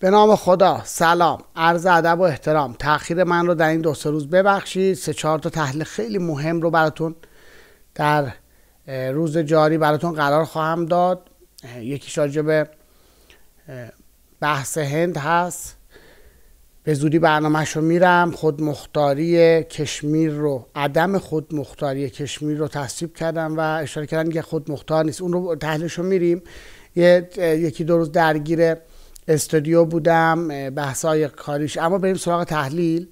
به نام خدا سلام عرض ادب و احترام تاخیر من رو در این دو سه روز ببخشید سه چهار تا تحلیل خیلی مهم رو براتون در روز جاری براتون قرار خواهم داد یکی شاجبه بحث هند هست به زودی برنامهش رو میرم خودمختاری کشمیر رو عدم خودمختاری کشمیر رو تصویب کردم و اشاره کردن که خودمختار نیست اون رو تحلیلش رو میریم یکی دو روز درگیر استودیو بودم های کاریش اما بریم سراغ تحلیل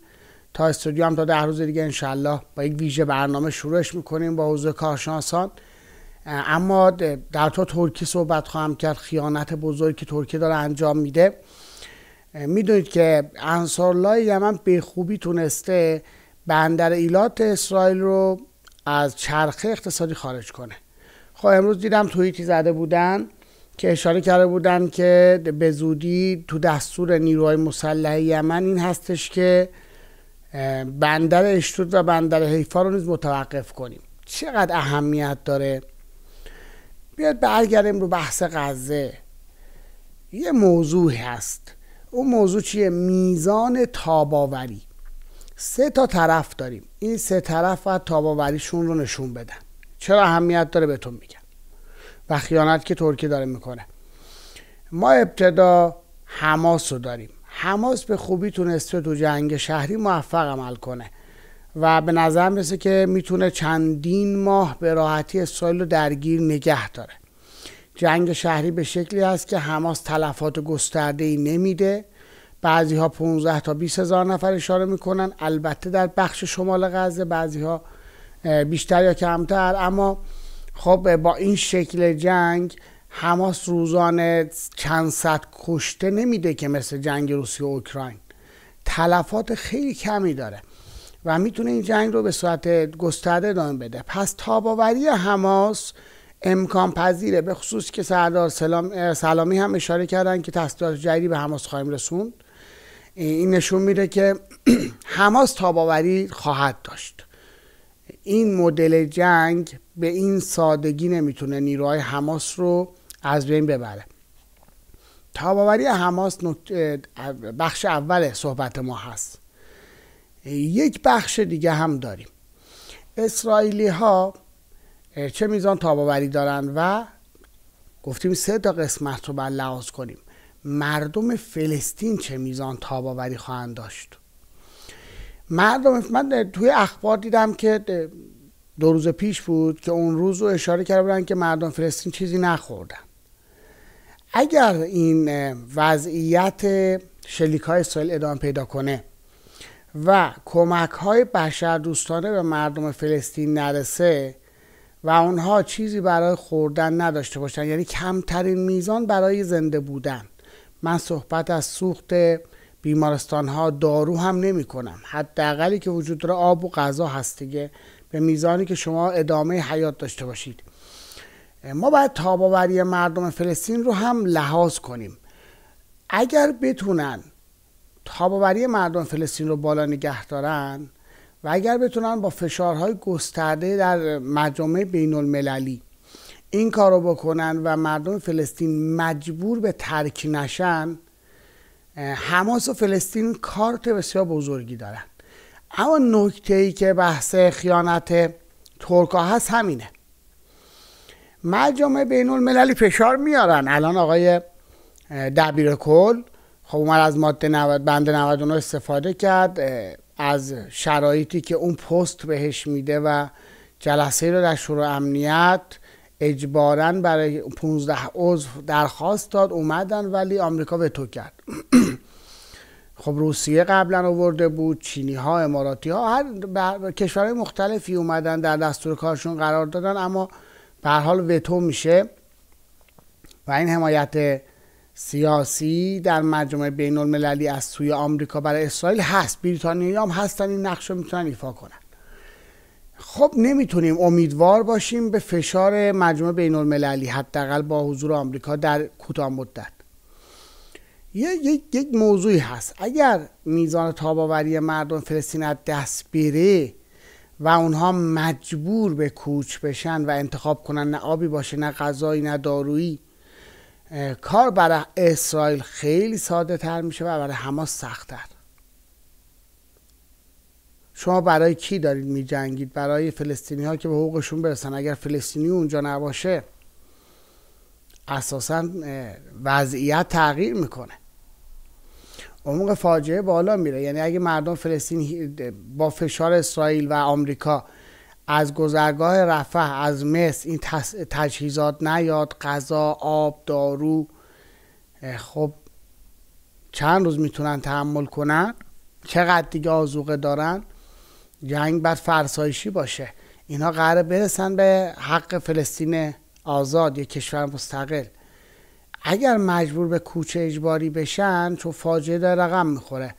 تا استودیو هم تا ده روز دیگه انشالله با یک ویژه برنامه شروعش میکنیم با حضور کارشناسان اما در تو ترکی صحبت خواهم کرد خیانت بزرگی که ترکیه داره انجام میده میدونید که انصارلای یمن به خوبی تونسته بندر ایلات اسرائیل رو از چرخه اقتصادی خارج کنه خب امروز دیدم توییتی زده بودن که اشاره کرده بودن که به زودی تو دستور نیروهای مسلح یمن این هستش که بندر اشتود و بندر حیفا رو نیز متوقف کنیم چقدر اهمیت داره بیاد برگردیم رو بحث غزه یه موضوع هست اون موضوع چیه میزان تاباوری سه تا طرف داریم این سه طرف و تاباوریشون رو نشون بدن چرا اهمیت داره بهتون میگم و خیانت که ترکیه داره میکنه ما ابتدا حماس رو داریم حماس به خوبی تونسته تو جنگ شهری موفق عمل کنه و به نظر میرسه که میتونه چندین ماه به راحتی اسرائیل رو درگیر نگه داره جنگ شهری به شکلی است که حماس تلفات گسترده ای نمیده بعضی ها 15 تا 20 هزار نفر اشاره میکنن البته در بخش شمال غزه بعضی ها بیشتر یا کمتر اما خب با این شکل جنگ حماس روزانه چند صد کشته نمیده که مثل جنگ روسیه و اوکراین تلفات خیلی کمی داره و میتونه این جنگ رو به صورت گسترده ادامه بده پس تاباوری حماس امکان پذیره به خصوص که سردار سلام، سلامی هم اشاره کردن که تسلیحات جدیدی به حماس خواهیم رسوند این نشون میده که حماس تاباوری خواهد داشت این مدل جنگ به این سادگی نمیتونه نیروهای حماس رو از بین ببره تاباوری حماس بخش اول صحبت ما هست یک بخش دیگه هم داریم اسرائیلی ها چه میزان تاباوری دارن و گفتیم سه تا قسمت رو بر لحاظ کنیم مردم فلسطین چه میزان تاباوری خواهند داشت مردم من توی اخبار دیدم که دو روز پیش بود که اون روز رو اشاره کرده که مردم فلسطین چیزی نخوردن اگر این وضعیت شلیک های اسرائیل ادامه پیدا کنه و کمک های بشر دوستانه به مردم فلسطین نرسه و اونها چیزی برای خوردن نداشته باشن یعنی کمترین میزان برای زنده بودن من صحبت از سوخت بیمارستان ها دارو هم نمی کنم حداقلی که وجود داره آب و غذا هست دیگه به میزانی که شما ادامه حیات داشته باشید ما باید تاباوری مردم فلسطین رو هم لحاظ کنیم اگر بتونن تاباوری مردم فلسطین رو بالا نگه دارن و اگر بتونن با فشارهای گسترده در مجامع بین المللی این کار رو بکنن و مردم فلسطین مجبور به ترک نشن حماس و فلسطین کارت بسیار بزرگی دارن اما نکته ای که بحث خیانت ترکا هست همینه مجامع بین المللی فشار میارن الان آقای دبیر کل خب اومد از ماده 90 بند 99 استفاده کرد از شرایطی که اون پست بهش میده و جلسه رو در شروع امنیت اجبارا برای 15 عضو درخواست داد اومدن ولی آمریکا تو کرد خب روسیه قبلا آورده بود چینی ها اماراتی ها هر کشورهای مختلفی اومدن در دستور کارشون قرار دادن اما به حال وتو میشه و این حمایت سیاسی در مجمع بین المللی از سوی آمریکا برای اسرائیل هست بریتانیا هم هستن این نقش رو میتونن ایفا کنن خب نمیتونیم امیدوار باشیم به فشار مجمع بین المللی حداقل با حضور آمریکا در کوتاه مدت یک یک موضوعی هست اگر میزان تاباوری مردم فلسطین از دست بره و اونها مجبور به کوچ بشن و انتخاب کنن نه آبی باشه نه غذایی نه دارویی کار برای اسرائیل خیلی ساده تر میشه و برای حماس سختتر شما برای کی دارید میجنگید برای فلسطینی ها که به حقوقشون برسن اگر فلسطینی اونجا نباشه اساسا وضعیت تغییر میکنه عمق فاجعه بالا میره یعنی اگه مردم فلسطین با فشار اسرائیل و آمریکا از گذرگاه رفح از مصر این تجهیزات نیاد غذا آب دارو خب چند روز میتونن تحمل کنن چقدر دیگه آزوقه دارن جنگ بعد فرسایشی باشه اینها قراره برسن به حق فلسطین آزاد یک کشور مستقل اگر مجبور به کوچه اجباری بشن چون فاجعه در رقم میخوره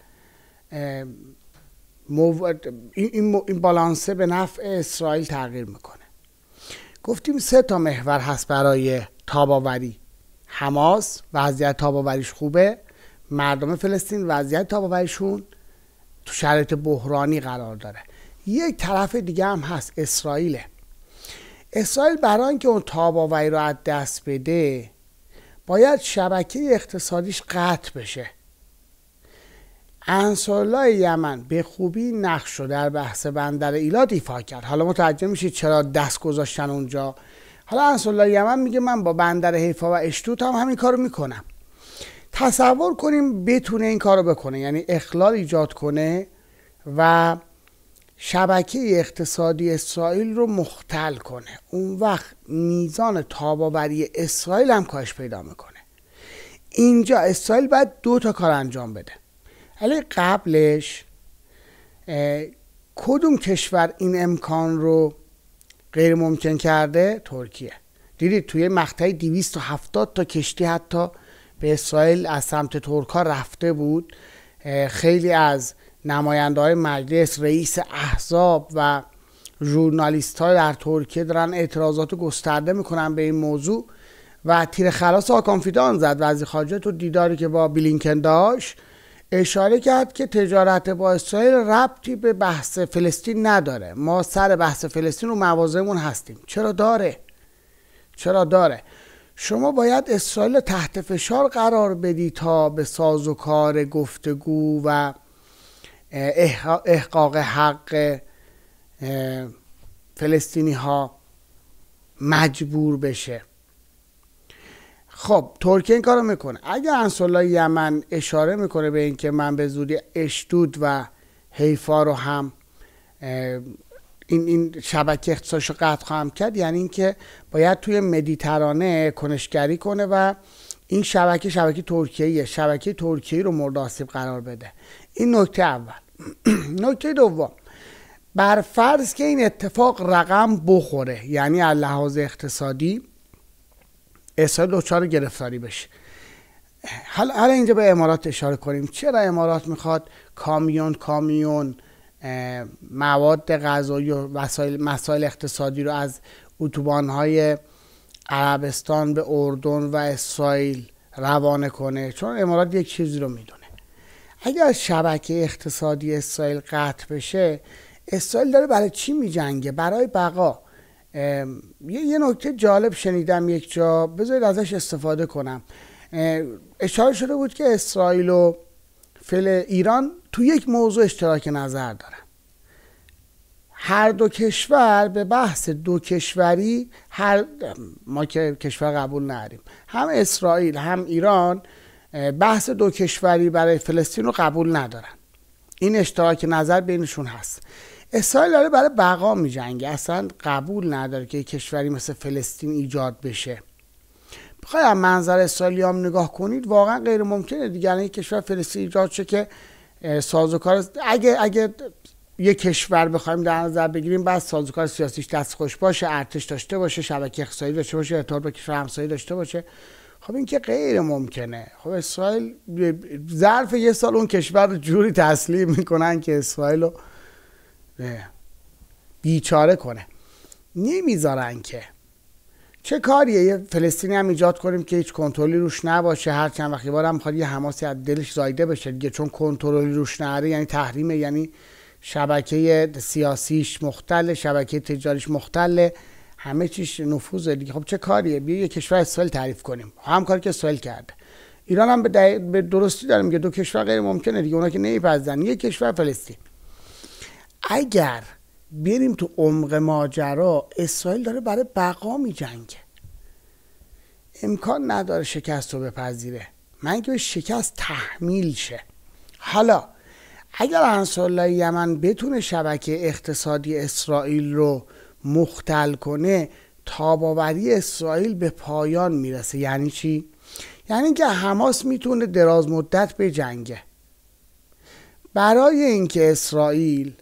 مو... این, بالانسه به نفع اسرائیل تغییر میکنه گفتیم سه تا محور هست برای تاباوری حماس وضعیت تاباوریش خوبه مردم فلسطین وضعیت تاباوریشون تو شرایط بحرانی قرار داره یک طرف دیگه هم هست اسرائیله اسرائیل برای اینکه اون تاباوری رو از دست بده باید شبکه اقتصادیش قطع بشه انصارالله یمن به خوبی نقش رو در بحث بندر ایلات ایفا کرد حالا متوجه میشید چرا دست گذاشتن اونجا حالا انصارالله یمن میگه من با بندر حیفا و اشتوت هم همین کارو میکنم تصور کنیم بتونه این کارو بکنه یعنی اخلال ایجاد کنه و شبکه اقتصادی اسرائیل رو مختل کنه اون وقت میزان تاباوری اسرائیل هم کاش پیدا میکنه اینجا اسرائیل باید دو تا کار انجام بده ولی قبلش کدوم کشور این امکان رو غیر ممکن کرده ترکیه دیدید توی مقطع 270 تا کشتی حتی به اسرائیل از سمت ترکا رفته بود خیلی از نماینده های مجلس رئیس احزاب و ژورنالیست های در ترکیه دارن اعتراضات گسترده میکنن به این موضوع و تیر خلاص آکانفیدان زد وزیر خارجه تو دیداری که با بلینکن داشت اشاره کرد که تجارت با اسرائیل ربطی به بحث فلسطین نداره ما سر بحث فلسطین و موازمون هستیم چرا داره چرا داره شما باید اسرائیل تحت فشار قرار بدی تا به سازوکار گفتگو و احقاق حق فلسطینی ها مجبور بشه خب ترکیه این کارو میکنه اگر انسولا یمن اشاره میکنه به اینکه من به زودی اشدود و حیفا رو هم این این شبکه اقتصادش رو قطع خواهم کرد یعنی اینکه باید توی مدیترانه کنشگری کنه و این شبکه شبکه ترکیه شبکه ترکیه رو مورد آسیب قرار بده این نکته اول نکته دوم بر فرض که این اتفاق رقم بخوره یعنی از لحاظ اقتصادی اسرائیل دچار گرفتاری بشه حالا اینجا به امارات اشاره کنیم چرا امارات میخواد کامیون کامیون مواد غذایی و وسایل مسائل اقتصادی رو از اتوبانهای عربستان به اردن و اسرائیل روانه کنه چون امارات یک چیزی رو میدونه اگر شبکه اقتصادی اسرائیل قطع بشه اسرائیل داره برای چی میجنگه برای بقا یه نکته جالب شنیدم یک جا بذارید ازش استفاده کنم اشاره شده بود که اسرائیل و فل ایران تو یک موضوع اشتراک نظر دارن هر دو کشور به بحث دو کشوری هر ما که کشور قبول نداریم هم اسرائیل هم ایران بحث دو کشوری برای فلسطین رو قبول ندارن این اشتراک نظر بینشون هست اسرائیل داره برای بقا میجنگه اصلا قبول نداره که کشوری مثل فلسطین ایجاد بشه بخوای از منظر اسرائیلی هم نگاه کنید واقعا غیر ممکنه دیگر یک کشور فلسطین ایجاد شه که سازوکار اگه اگه یه کشور بخوایم در نظر بگیریم بعد سازوکار سیاسیش دست خوش باشه ارتش داشته باشه شبکه اقتصادی باشه با کشور داشته باشه خب این غیر ممکنه خب اسرائیل ظرف یه سال اون کشور رو جوری تسلیم میکنن که اسرائیل رو بیچاره کنه نمیذارن که چه کاریه یه فلسطینی هم ایجاد کنیم که هیچ کنترلی روش نباشه هر چند وقتی بارم میخواد یه حماسی از دلش زایده بشه دیگه چون کنترلی روش نره یعنی تحریم یعنی شبکه سیاسیش مختل شبکه تجاریش مختل همه چیش نفوذ دیگه خب چه کاریه بیا یه کشور اسرائیل تعریف کنیم خب هم کاری که اسرائیل کرد ایران هم به, درستی داره میگه دو کشور غیر ممکنه دیگه اونا که نمیپذیرن یه کشور فلسطین اگر بریم تو عمق ماجرا اسرائیل داره برای بقا میجنگه امکان نداره شکست رو بپذیره من که شکست تحمیل شه حالا اگر انصار یمن بتونه شبکه اقتصادی اسرائیل رو مختل کنه تاباوری اسرائیل به پایان میرسه یعنی چی؟ یعنی که حماس میتونه دراز مدت به جنگه برای اینکه اسرائیل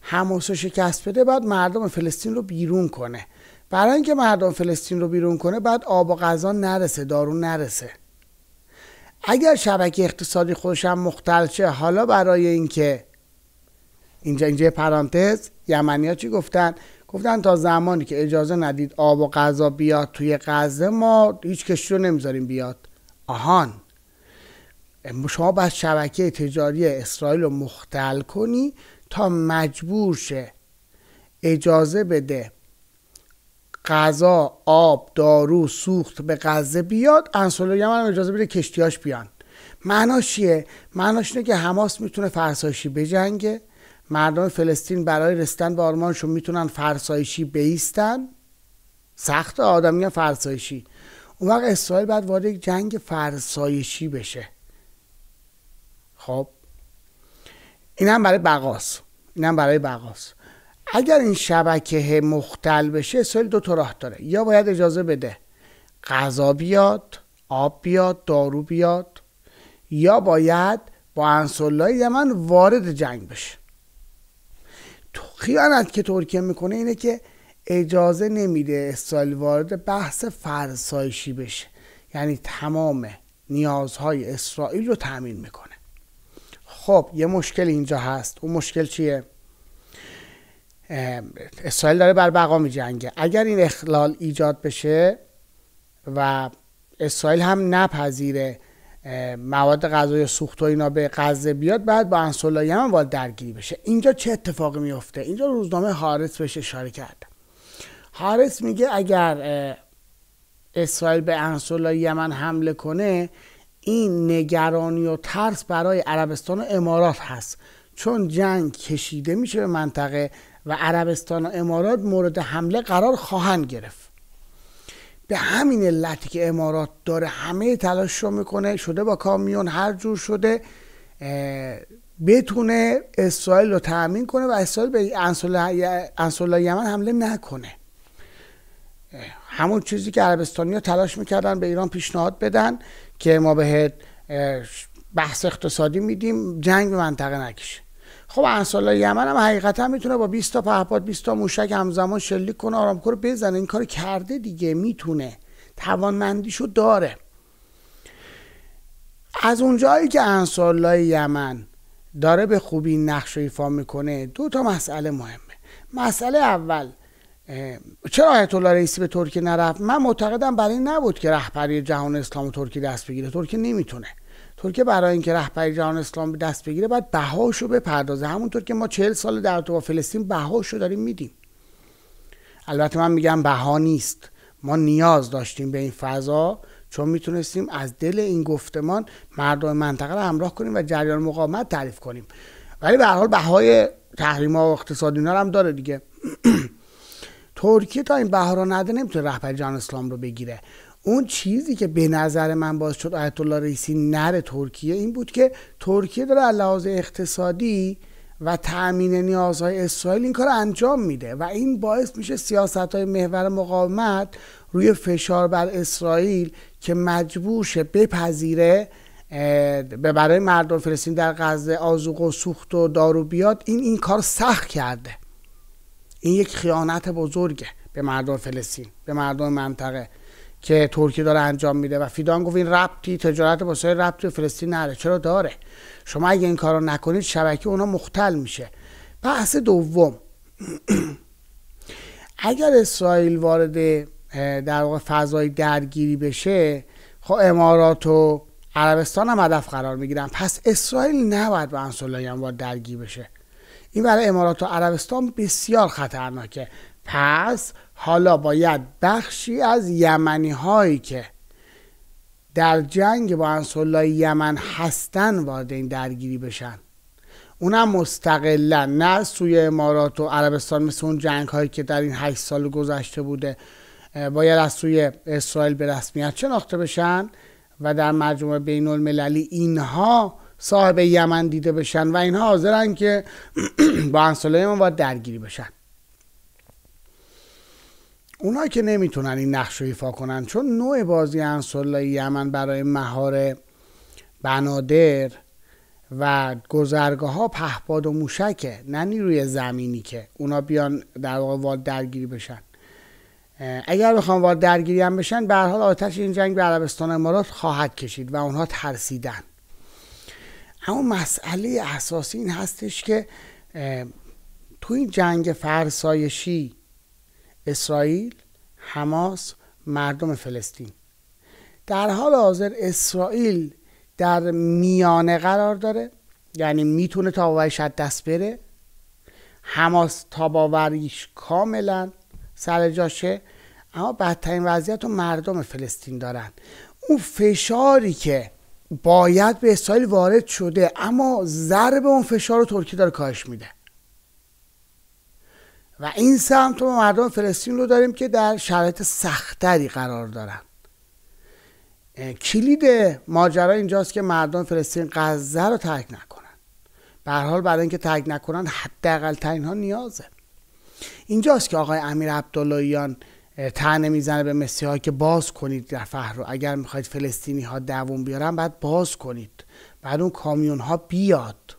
حماس رو شکست بده باید مردم فلسطین رو بیرون کنه برای اینکه مردم فلسطین رو بیرون کنه بعد آب و غذا نرسه دارون نرسه اگر شبکه اقتصادی خودش هم مختل شه حالا برای اینکه اینجا اینجا پرانتز یمنی چی گفتن گفتن تا زمانی که اجازه ندید آب و غذا بیاد توی غزه ما هیچ کشتی رو نمیذاریم بیاد آهان شما باید شبکه تجاری اسرائیل رو مختل کنی تا مجبور شه اجازه بده غذا آب دارو سوخت به غزه بیاد انسولو هم اجازه بده کشتیاش بیان معناش چیه معناش اینه که حماس میتونه فرسایشی بجنگه مردم فلسطین برای رسیدن به آرمانشون میتونن فرسایشی بیستن سخت میگن فرسایشی اون وقت اسرائیل باید وارد جنگ فرسایشی بشه خب این هم برای بقاس این هم برای بقاس اگر این شبکه مختل بشه اسرائیل دو تا راه داره یا باید اجازه بده غذا بیاد آب بیاد دارو بیاد یا باید با انصالله یمن وارد جنگ بشه خیانت که ترکیه میکنه اینه که اجازه نمیده اسرائیل وارد بحث فرسایشی بشه یعنی تمام نیازهای اسرائیل رو تامین میکنه خب یه مشکل اینجا هست اون مشکل چیه اسرائیل داره بر بقا میجنگه اگر این اخلال ایجاد بشه و اسرائیل هم نپذیره مواد غذای سوخت و اینا به غزه بیاد بعد با انسولای هم وارد درگیری بشه اینجا چه اتفاقی میفته اینجا روزنامه حارس بهش اشاره کرد حارس میگه اگر اسرائیل به انسولای یمن حمله کنه این نگرانی و ترس برای عربستان و امارات هست چون جنگ کشیده میشه به منطقه و عربستان و امارات مورد حمله قرار خواهند گرفت به همین علتی که امارات داره همه تلاش رو میکنه شده با کامیون هر جور شده بتونه اسرائیل رو تأمین کنه و اسرائیل به انسولا یمن حمله نکنه همون چیزی که عربستانی تلاش میکردن به ایران پیشنهاد بدن که ما به بحث اقتصادی میدیم جنگ به منطقه نکشه خب انصار یمن هم حقیقتا میتونه با 20 تا پهپاد 20 تا موشک همزمان شلیک کنه آرامکو رو بزنه این کار کرده دیگه میتونه توانمندیشو داره از اونجایی که انصار یمن داره به خوبی نقش رو ایفا میکنه دو تا مسئله مهمه مسئله اول چرا آیت الله رئیسی به ترکیه نرفت من معتقدم برای این نبود که رهبری جهان اسلام و ترکیه دست بگیره ترکیه نمیتونه ترکیه برای اینکه رهبری جهان به دست بگیره باید بهاشو بپردازه همونطور که ما چهل سال در با فلسطین بهاشو داریم میدیم البته من میگم بها نیست ما نیاز داشتیم به این فضا چون میتونستیم از دل این گفتمان مردم منطقه رو همراه کنیم و جریان مقاومت تعریف کنیم ولی به حال بهای تحریما و اقتصادی اینا هم داره دیگه ترکیه تا این بها رو نده نمیتونه رهبری جهان اسلام رو بگیره اون چیزی که به نظر من باز شد آیت الله رئیسی نره ترکیه این بود که ترکیه داره لحاظ اقتصادی و تأمین نیازهای اسرائیل این کار انجام میده و این باعث میشه سیاست های محور مقاومت روی فشار بر اسرائیل که مجبور شه بپذیره به برای مردم فلسطین در غزه آزوق و سوخت و دارو بیاد این این کار سخت کرده این یک خیانت بزرگه به مردم فلسطین به مردم منطقه که ترکیه داره انجام میده و فیدان گفت این ربطی تجارت با سایر ربطی فلسطین نره چرا داره شما اگه این کارو نکنید شبکه اونا مختل میشه بحث دوم اگر اسرائیل وارد در واقع فضای درگیری بشه خب امارات و عربستان هم هدف قرار میگیرن پس اسرائیل نباید به انصالله وارد درگیری بشه این برای امارات و عربستان بسیار خطرناکه پس حالا باید بخشی از یمنی هایی که در جنگ با انصالله یمن هستن وارد این درگیری بشن اونم مستقلا نه سوی امارات و عربستان مثل اون جنگ هایی که در این هشت سال گذشته بوده باید از سوی اسرائیل به رسمیت شناخته بشن و در مجموعه بین المللی اینها صاحب یمن دیده بشن و اینها حاضرن که با انصالله یمن باید درگیری بشن اونا که نمیتونن این نقش رو ایفا کنن چون نوع بازی انسولای یمن برای مهار بنادر و گذرگاه ها پهپاد و موشکه نه نیروی زمینی که اونا بیان در واقع وارد درگیری بشن اگر بخوام وارد درگیری هم بشن به حال آتش این جنگ به عربستان امارات خواهد کشید و اونها ترسیدن اما مسئله اساسی این هستش که تو این جنگ فرسایشی اسرائیل حماس مردم فلسطین در حال حاضر اسرائیل در میانه قرار داره یعنی میتونه تا از دست بره حماس تا باوریش کاملا سر جاشه اما بدترین وضعیت رو مردم فلسطین دارن اون فشاری که باید به اسرائیل وارد شده اما ضرب اون فشار رو ترکیه داره کاهش میده و این سمت ما مردم فلسطین رو داریم که در شرایط سختری قرار دارن کلید ماجرا اینجاست که مردم فلسطین غزه رو ترک نکنن به حال برای اینکه ترک نکنن حداقل ترین ها نیازه اینجاست که آقای امیر عبداللهیان تنه میزنه به ها که باز کنید در فهر رو اگر میخواید فلسطینی ها دوون بیارن بعد باز کنید بعد اون کامیون ها بیاد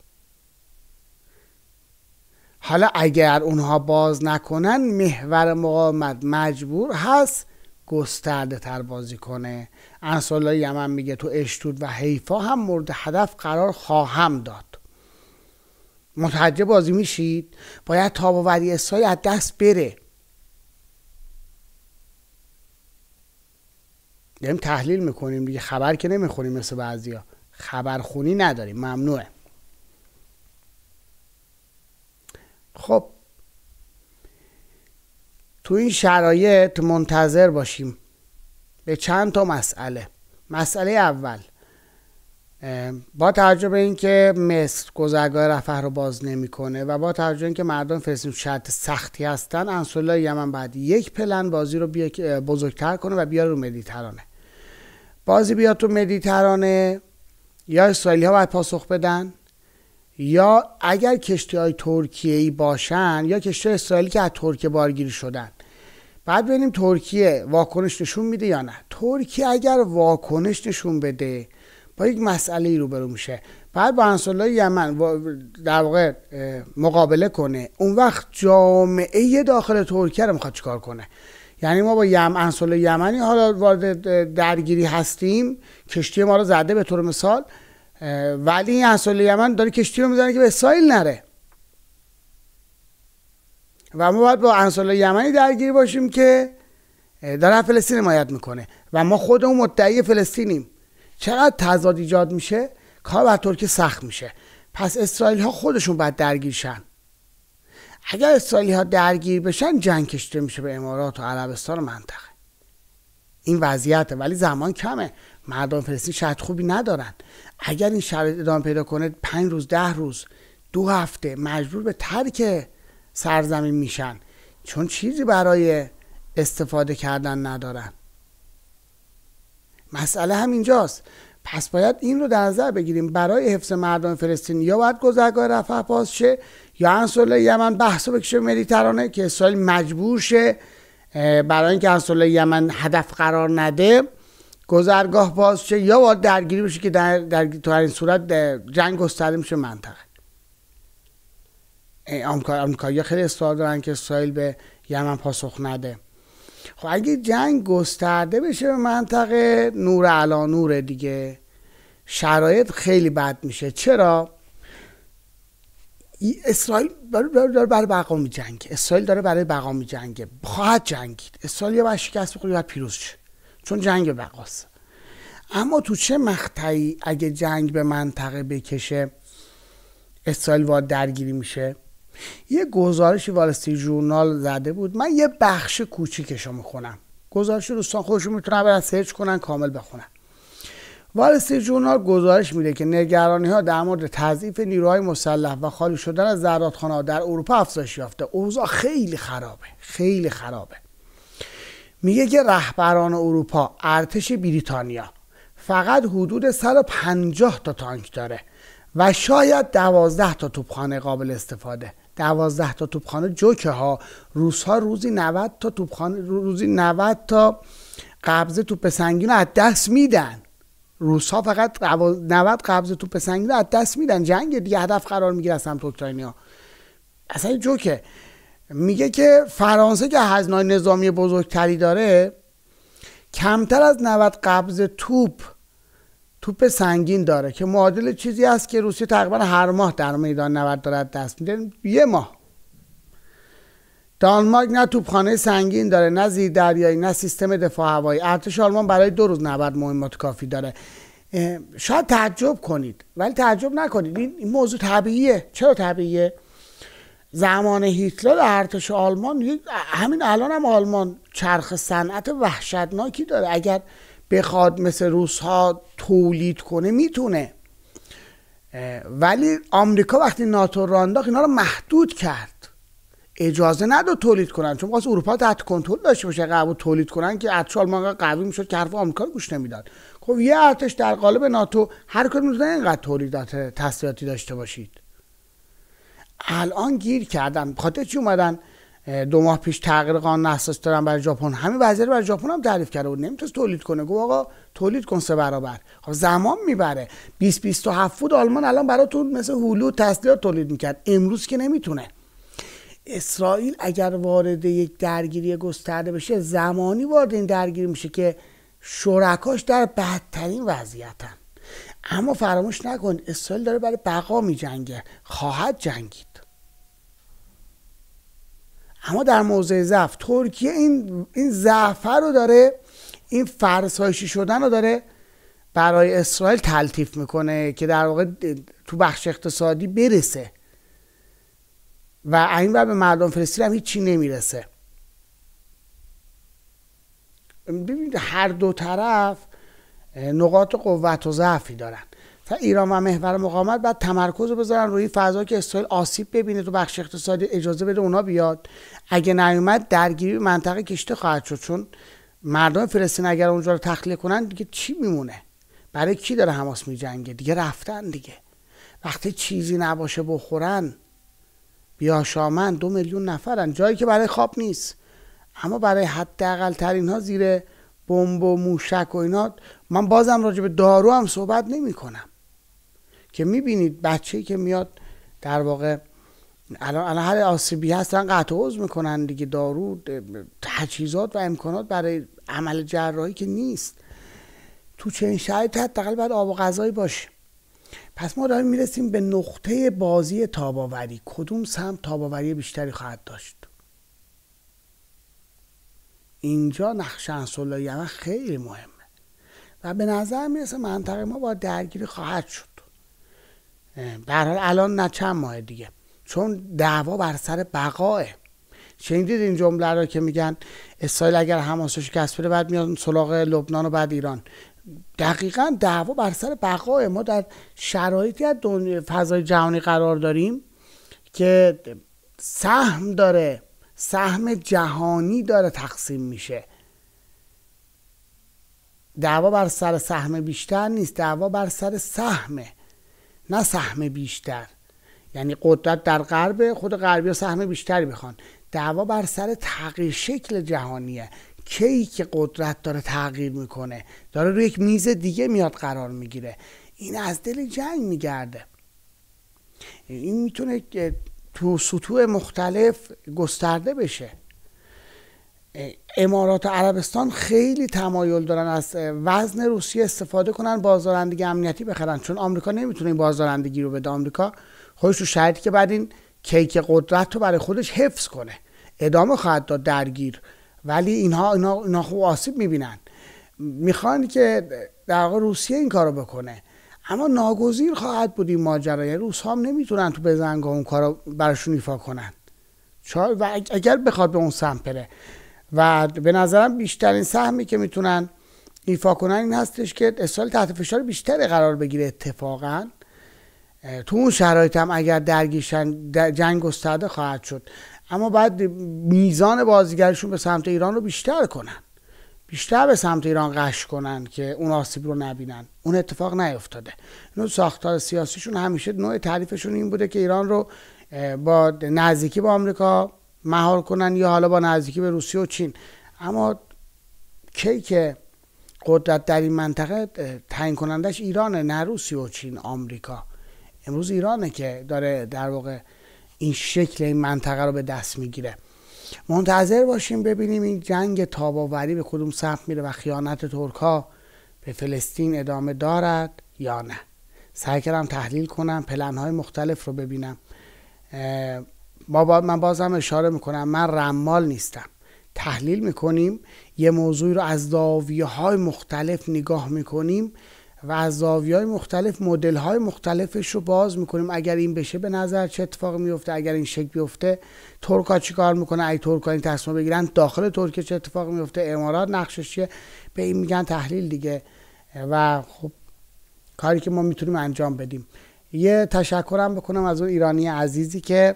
حالا اگر اونها باز نکنن محور مقاومت مجبور هست گسترده تر بازی کنه انصار یمن میگه تو اشتود و حیفا هم مورد هدف قرار خواهم داد متوجه بازی میشید باید تاب و از دست بره داریم تحلیل میکنیم دیگه خبر که نمیخونیم مثل بعضیا خبرخونی نداریم ممنوعه خب تو این شرایط منتظر باشیم به چند تا مسئله مسئله اول با توجه به اینکه مصر گذرگاه رفح رو باز نمیکنه و با توجه اینکه مردم فلسطین شرط سختی هستن انسولا یمن بعد یک پلن بازی رو بزرگتر کنه و بیاره رو مدیترانه بازی بیاد تو مدیترانه یا اسرائیلی ها باید پاسخ بدن یا اگر کشتی های ترکیه ای باشن یا کشتی اسرائیلی که از ترکیه بارگیری شدن بعد ببینیم ترکیه واکنش نشون میده یا نه ترکیه اگر واکنش نشون بده با یک مسئله ای روبرو میشه بعد با انصارالله یمن در واقع مقابله کنه اون وقت جامعه داخل ترکیه رو میخواد چیکار کنه یعنی ما با یم یمنی حالا وارد درگیری هستیم کشتی ما رو زده به طور مثال ولی این انصار یمن داره کشتی رو میزنه که به اسرائیل نره و ما باید با انصال یمنی درگیر باشیم که داره فلسطین حمایت میکنه و ما خودمون مدعی فلسطینیم چقدر تضاد ایجاد میشه کار بر ترکیه سخت میشه پس اسرائیل ها خودشون باید شن اگر اسرائیلی ها درگیر بشن جنگ کشته میشه به امارات و عربستان و منطقه این وضعیته ولی زمان کمه مردم فلسطین شرط خوبی ندارن اگر این شرایط ادامه پیدا کنه پنج روز ده روز دو هفته مجبور به ترک سرزمین میشن چون چیزی برای استفاده کردن ندارن مسئله همینجاست. اینجاست پس باید این رو در نظر بگیریم برای حفظ مردم فلسطین یا باید گذرگاه رفح باز شه یا انسول یمن بحث بکشه مدیترانه که اسرائیل مجبور شه برای اینکه انسول یمن هدف قرار نده گذرگاه باز شه یا با درگیری بشه که در, در تو این صورت جنگ گسترده میشه منطقه خیلی اصرار دارن که اسرائیل به یمن پاسخ نده خب اگه جنگ گسترده بشه به منطقه نور علا نور دیگه شرایط خیلی بد میشه چرا اسرائیل داره برای بقا می جنگ اسرائیل داره برای بقا می جنگه خواهد جنگید اسرائیل یا باید شکست بخوره یا پیروز شه چون جنگ بقاست اما تو چه مقطعی اگه جنگ به منطقه بکشه اسرائیل وارد درگیری میشه یه گزارشی والستی جورنال زده بود من یه بخش کوچیکش میخونم گزارش دوستان خودشون میتونن برن سرچ کنن کامل بخونن والستی جورنال گزارش میده که نگرانی ها در مورد تضعیف نیروهای مسلح و خالی شدن از زرادخانه در اروپا افزایش یافته اوضاع خیلی خرابه خیلی خرابه میگه که رهبران اروپا ارتش بریتانیا فقط حدود 150 تا تانک داره و شاید 12 تا توپخانه قابل استفاده 12 تا توپخانه جوکه ها روس ها روزی 90 تا توپخانه روزی 90 تا قبضه توپ سنگین رو از دست میدن روس ها فقط 90 قبضه توپ سنگین رو از دست میدن جنگ دیگه هدف قرار میگیره سمت اوکراینیا اصلا جوکه میگه که فرانسه که هزینه‌های نظامی بزرگتری داره کمتر از 90 قبض توپ توپ سنگین داره که معادل چیزی است که روسیه تقریبا هر ماه در میدان نبرد دارد دست میده یه ماه دانمارک نه توپخانه سنگین داره نه زیر دریایی نه سیستم دفاع هوایی ارتش آلمان برای دو روز نبرد مهمات کافی داره شاید تعجب کنید ولی تعجب نکنید این موضوع طبیعیه چرا طبیعیه زمان هیتلر ارتش آلمان همین الان هم آلمان چرخ صنعت وحشتناکی داره اگر بخواد مثل روس ها تولید کنه میتونه ولی آمریکا وقتی ناتو رانداخت اینا رو محدود کرد اجازه نداد تولید کنن چون واسه اروپا تحت کنترل داشته باشه قبول تولید کنن که ارتش آلمان قوی میشد که حرف آمریکا گوش نمیداد خب یه ارتش در قالب ناتو هر کدوم اینقدر تولیدات تسلیحاتی داشته باشید الان گیر کردن خاطر چی اومدن دو ماه پیش تغییر قانون اساس دارن برای ژاپن همین وزیر برای ژاپن هم تعریف کرده بود نمیتونست تولید کنه گفت آقا تولید کن سه برابر خب زمان میبره 20 27 فود آلمان الان براتون مثل هلو تسلیحات تولید میکرد امروز که نمیتونه اسرائیل اگر وارد یک درگیری گسترده بشه زمانی وارد این درگیری میشه که شرکاش در بدترین وضعیتن اما فراموش نکن اسرائیل داره برای بقا میجنگه خواهد جنگید اما در موضع ضعف ترکیه این این رو داره این فرسایشی شدن رو داره برای اسرائیل تلطیف میکنه که در واقع تو بخش اقتصادی برسه و این به مردم فلسطین هم هیچی نمیرسه ببینید هر دو طرف نقاط قوت و ضعفی دارن ایران و محور مقاومت بعد تمرکز رو بذارن روی فضا که اسرائیل آسیب ببینه تو بخش اقتصادی اجازه بده اونا بیاد اگه نیومد درگیری منطقه کشته خواهد شد چون مردم فلسطین اگر اونجا رو تخلیه کنن دیگه چی میمونه برای کی داره حماس میجنگه دیگه رفتن دیگه وقتی چیزی نباشه بخورن بیاشامن دو میلیون نفرن جایی که برای خواب نیست اما برای حداقل ترین ها زیر بمب و موشک و اینا من بازم راجع به دارو هم صحبت نمی کنم که میبینید بچه که میاد در واقع الان الان هر آسیبی هستن دارن قطع میکنن دیگه دارو تجهیزات و امکانات برای عمل جراحی که نیست تو چنین شرایطی حداقل باید آب و غذایی باشه پس ما داریم میرسیم به نقطه بازی تاباوری کدوم سمت تاباوری بیشتری خواهد داشت اینجا نقش انسولای یمن خیلی مهمه و به نظر میرسه منطقه ما با درگیری خواهد شد به الان نه چند ماه دیگه چون دعوا بر سر بقاه شنیدید این جمله رو که میگن اسرائیل اگر حماس شکست بره بعد میاد سراغ لبنان و بعد ایران دقیقا دعوا بر سر بقاه ما در شرایطی از فضای جهانی قرار داریم که سهم داره سهم جهانی داره تقسیم میشه دعوا بر سر سهم بیشتر نیست دعوا بر سر سهمه نه سهم بیشتر یعنی قدرت در غرب خود غربی سهم بیشتری بخوان دعوا بر سر تغییر شکل جهانیه کی که قدرت داره تغییر میکنه داره روی یک میز دیگه میاد قرار میگیره این از دل جنگ میگرده این میتونه تو سطوح مختلف گسترده بشه امارات و عربستان خیلی تمایل دارن از وزن روسیه استفاده کنن بازدارندگی امنیتی بخرن چون آمریکا نمیتونه این بازدارندگی رو بده آمریکا خودش رو شرطی که بعد این کیک قدرت رو برای خودش حفظ کنه ادامه خواهد داد درگیر ولی اینها اینا, اینا خوب آسیب میبینن میخوان که در واقع روسیه این کارو بکنه اما ناگزیر خواهد بود این ماجرا یعنی روس هم نمیتونن تو بزنگا اون کارو براشون ایفا کنن و اگر بخواد به اون سمپره، و به نظرم بیشترین سهمی که میتونن ایفا کنن این هستش که اسرائیل تحت فشار بیشتری قرار بگیره اتفاقا تو اون شرایط هم اگر درگیشن جنگ گسترده خواهد شد اما بعد میزان بازیگرشون به سمت ایران رو بیشتر کنن بیشتر به سمت ایران قش کنن که اون آسیب رو نبینن اون اتفاق نیفتاده اینو ساختار سیاسیشون همیشه نوع تعریفشون این بوده که ایران رو با نزدیکی با آمریکا مهار کنن یا حالا با نزدیکی به روسیه و چین اما کی که قدرت در این منطقه تعیین کنندش ایرانه نه روسیه و چین آمریکا امروز ایرانه که داره در واقع این شکل این منطقه رو به دست میگیره منتظر باشیم ببینیم این جنگ تاباوری به کدوم سمت میره و خیانت ترکا به فلسطین ادامه دارد یا نه سعی کردم تحلیل کنم های مختلف رو ببینم ما با من بازم اشاره میکنم من رمال نیستم تحلیل میکنیم یه موضوعی رو از داویه های مختلف نگاه میکنیم و از زاویه های مختلف مدل های مختلفش رو باز میکنیم اگر این بشه به نظر چه اتفاق میفته اگر این شکل بیفته ترکا کار میکنه ای ترکا این تصمیم بگیرن داخل ترکیه چه اتفاق میفته امارات نقشش چیه به این میگن تحلیل دیگه و خب کاری که ما میتونیم انجام بدیم یه تشکرم بکنم از اون ایرانی عزیزی که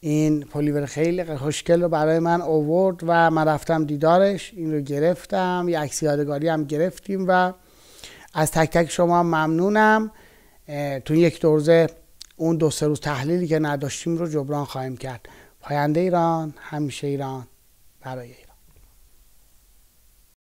این پلیور خیلی خوشگل رو برای من آورد و من رفتم دیدارش این رو گرفتم یه عکس یادگاری هم گرفتیم و از تک تک شما ممنونم تو یک دورزه اون دو سه روز تحلیلی که نداشتیم رو جبران خواهیم کرد پاینده ایران همیشه ایران برای ایران